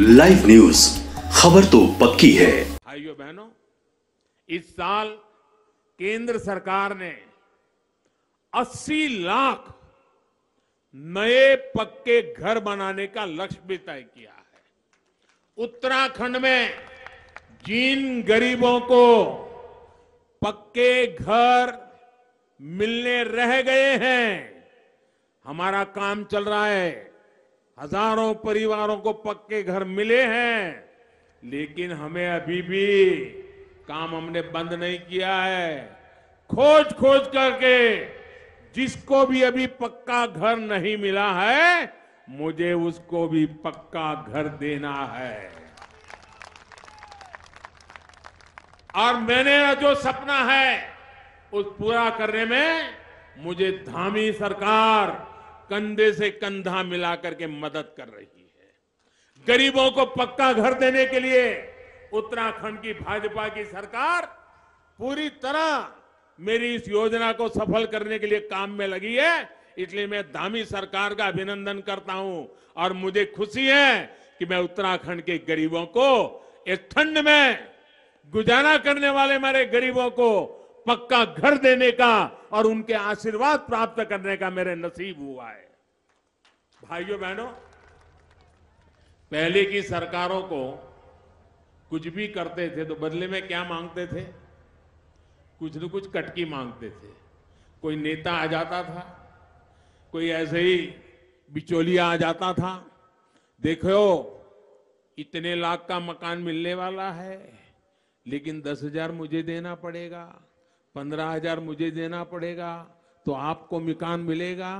live news खबर तो पक्की है भाइयों बहनों इस साल केंद्र सरकार ने 80 लाख नए पक्के घर बनाने का लक्ष्य भी तय किया है उत्तराखंड में जिन गरीबों को पक्के घर मिलने रह गए हैं हमारा काम चल रहा है हजारों परिवारों को पक्के घर मिले हैं लेकिन हमें अभी भी काम हमने बंद नहीं किया है खोज खोज करके जिसको भी अभी पक्का घर नहीं मिला है मुझे उसको भी पक्का घर देना है और मैंने जो सपना है उस पूरा करने में मुझे धामी सरकार कंधे से कंधा मिलाकर के मदद कर रही है गरीबों को पक्का घर देने के लिए उत्तराखंड की भाजपा की सरकार पूरी तरह मेरी इस योजना को सफल करने के लिए काम में लगी है इसलिए मैं धामी सरकार का अभिनंदन करता हूं और मुझे खुशी है कि मैं उत्तराखंड के गरीबों को इस ठंड में गुजारा करने वाले हमारे गरीबों को पक्का घर देने का और उनके आशीर्वाद प्राप्त करने का मेरे नसीब हुआ है भाइयों बहनों पहले की सरकारों को कुछ भी करते थे तो बदले में क्या मांगते थे कुछ न कुछ कटकी मांगते थे कोई नेता आ जाता था कोई ऐसे ही बिचौलिया आ जाता था देखो इतने लाख का मकान मिलने वाला है लेकिन दस हजार मुझे देना पड़ेगा पंद्रह हजार मुझे देना पड़ेगा तो आपको मकान मिलेगा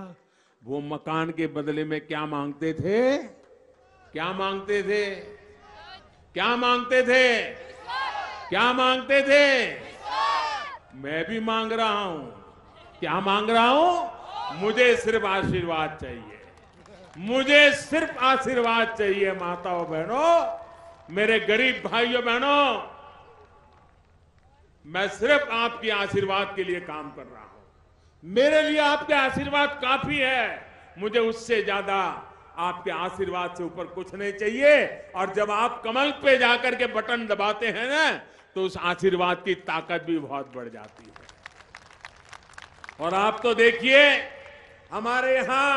वो मकान के बदले में क्या मांगते थे क्या मांगते थे क्या मांगते थे क्या मांगते थे मैं भी मांग रहा हूं क्या मांग रहा हूं मुझे सिर्फ आशीर्वाद चाहिए मुझे सिर्फ आशीर्वाद चाहिए माताओं बहनों मेरे गरीब भाइयों बहनों मैं सिर्फ आपके आशीर्वाद के लिए काम कर रहा हूं मेरे लिए आपके आशीर्वाद काफी है मुझे उससे ज्यादा आपके आशीर्वाद से ऊपर कुछ नहीं चाहिए और जब आप कमल पे जाकर के बटन दबाते हैं ना तो उस आशीर्वाद की ताकत भी बहुत बढ़ जाती है और आप तो देखिए हमारे यहां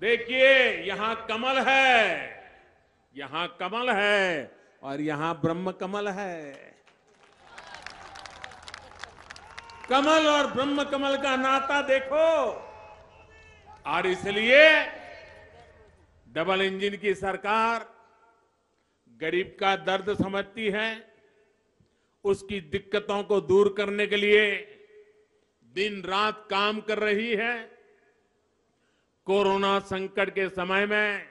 देखिए यहां कमल है यहां कमल है और यहां ब्रह्म कमल है कमल और ब्रह्म कमल का नाता देखो और इसलिए डबल इंजन की सरकार गरीब का दर्द समझती है उसकी दिक्कतों को दूर करने के लिए दिन रात काम कर रही है कोरोना संकट के समय में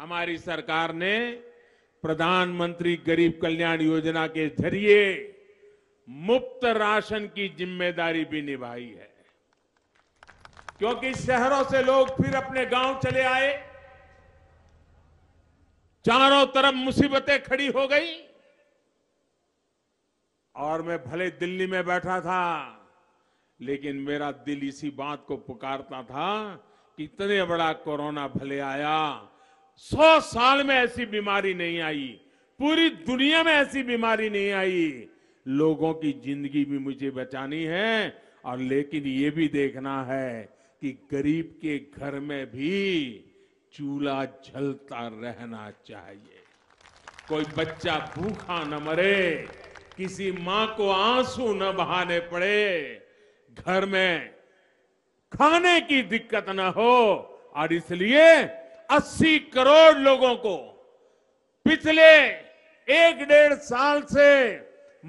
हमारी सरकार ने प्रधानमंत्री गरीब कल्याण योजना के जरिए मुफ्त राशन की जिम्मेदारी भी निभाई है क्योंकि शहरों से लोग फिर अपने गांव चले आए चारों तरफ मुसीबतें खड़ी हो गई और मैं भले दिल्ली में बैठा था लेकिन मेरा दिल इसी बात को पुकारता था कि इतने बड़ा कोरोना भले आया सौ साल में ऐसी बीमारी नहीं आई पूरी दुनिया में ऐसी बीमारी नहीं आई लोगों की जिंदगी भी मुझे बचानी है और लेकिन ये भी देखना है कि गरीब के घर में भी चूल्हा जलता रहना चाहिए कोई बच्चा भूखा न मरे किसी माँ को आंसू न बहाने पड़े घर में खाने की दिक्कत न हो और इसलिए 80 करोड़ लोगों को पिछले एक डेढ़ साल से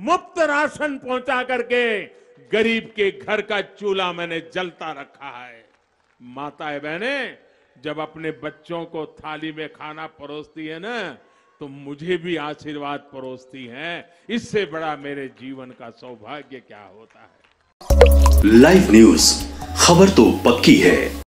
मुफ्त राशन पहुंचा करके गरीब के घर का चूल्हा मैंने जलता रखा है माताएं बहने जब अपने बच्चों को थाली में खाना परोसती है ना तो मुझे भी आशीर्वाद परोसती हैं इससे बड़ा मेरे जीवन का सौभाग्य क्या होता है लाइव न्यूज खबर तो पक्की है